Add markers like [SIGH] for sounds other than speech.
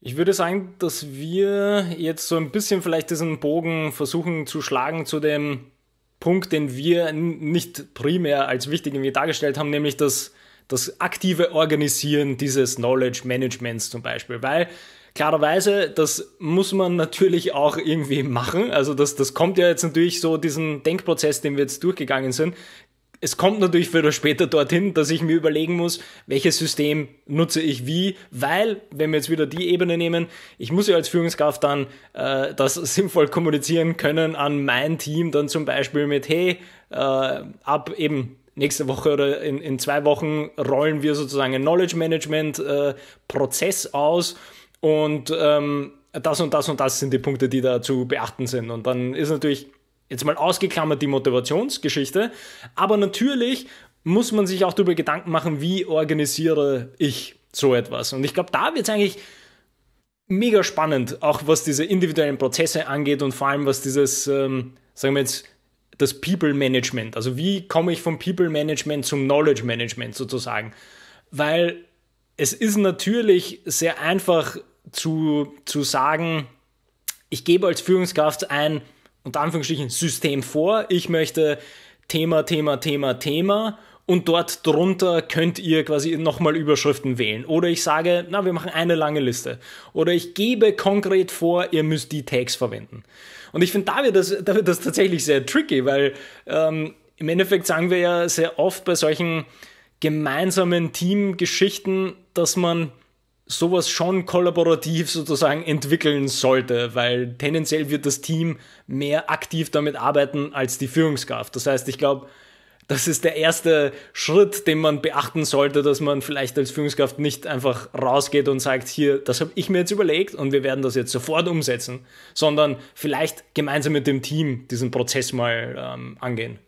Ich würde sagen, dass wir jetzt so ein bisschen vielleicht diesen Bogen versuchen zu schlagen zu dem Punkt, den wir nicht primär als wichtig irgendwie dargestellt haben, nämlich das, das aktive Organisieren dieses Knowledge Managements zum Beispiel. Weil klarerweise, das muss man natürlich auch irgendwie machen. Also das, das kommt ja jetzt natürlich so diesen Denkprozess, den wir jetzt durchgegangen sind, es kommt natürlich früher oder später dorthin, dass ich mir überlegen muss, welches System nutze ich wie, weil, wenn wir jetzt wieder die Ebene nehmen, ich muss ja als Führungskraft dann äh, das [LAUGHS] sinnvoll kommunizieren können an mein Team, dann zum Beispiel mit, hey, äh, ab eben nächste Woche oder in, in zwei Wochen rollen wir sozusagen einen Knowledge Management äh, Prozess aus und ähm, das und das und das sind die Punkte, die da zu beachten sind. Und dann ist natürlich Jetzt mal ausgeklammert die Motivationsgeschichte, aber natürlich muss man sich auch darüber Gedanken machen, wie organisiere ich so etwas. Und ich glaube, da wird es eigentlich mega spannend, auch was diese individuellen Prozesse angeht und vor allem was dieses, ähm, sagen wir jetzt, das People Management. Also wie komme ich vom People Management zum Knowledge Management sozusagen? Weil es ist natürlich sehr einfach zu, zu sagen, ich gebe als Führungskraft ein unter Anführungsstrichen System vor. Ich möchte Thema, Thema, Thema, Thema und dort drunter könnt ihr quasi nochmal Überschriften wählen. Oder ich sage, na, wir machen eine lange Liste. Oder ich gebe konkret vor, ihr müsst die Tags verwenden. Und ich finde, da, wird das, da wird das tatsächlich sehr tricky, weil ähm, im Endeffekt sagen wir ja sehr oft bei solchen gemeinsamen Teamgeschichten, dass man sowas schon kollaborativ sozusagen entwickeln sollte, weil tendenziell wird das Team mehr aktiv damit arbeiten als die Führungskraft. Das heißt, ich glaube, das ist der erste Schritt, den man beachten sollte, dass man vielleicht als Führungskraft nicht einfach rausgeht und sagt, hier, das habe ich mir jetzt überlegt und wir werden das jetzt sofort umsetzen, sondern vielleicht gemeinsam mit dem Team diesen Prozess mal ähm, angehen.